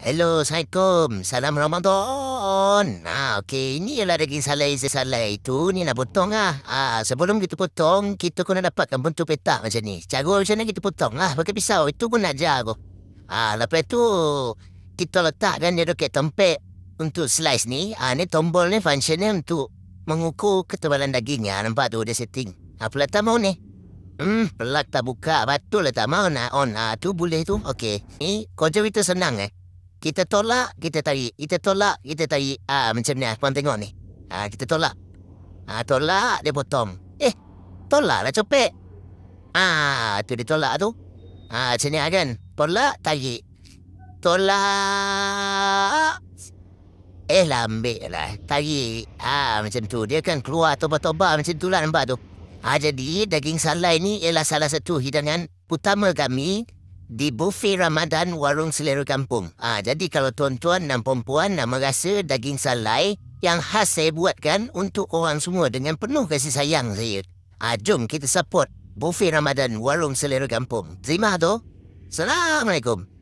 Hello, Assalamualaikum. Salam Ramadan. Ah, okey. Ini ialah daging salai salai itu. Ni nak potong lah. Ah, sebelum kita potong, kita kena dapatkan bentuk petak macam ni. Cara macam ni kita potong lah. Pakai pisau. Itu pun nak ajar aku. Ah, lepas tu, kita letakkan dia roket tempat untuk slice ni. Ah, ni tombol ni function ni untuk mengukur ketebalan daging ya. Nampak tu dia setting. Apa ah, letak mau ni? Hmm, pelak tak buka. Betul lah tak mau nak on. Ah, tu boleh tu. Okey. Ni, kerja kita senang eh. Kita tolak, kita tarik. Kita tolak, kita tarik. Ah ha, macam ni ah, puan tengok ni. Ah ha, kita tolak. Ah ha, tolak dia potong. Eh, tolak tolaklah copet. Ah ha, tu dia tolak tu. Ah ha, macam ni lah kan. Tolak, tarik. Tolak. Eh lah ambil lah Tarik Haa ah, macam tu Dia kan keluar toba-toba Macam tu lah nampak tu Haa ah, jadi Daging salai ni Ialah salah satu hidangan Utama kami di bufet Ramadan Warung Selera Kampung. Ah ha, jadi kalau tuan-tuan dan puan-puan nak merasa daging salai yang khas saya buatkan untuk orang semua dengan penuh kasih sayang saya. ha, jom kita support bufet Ramadan Warung Selera Kampung. Terima tu. Assalamualaikum.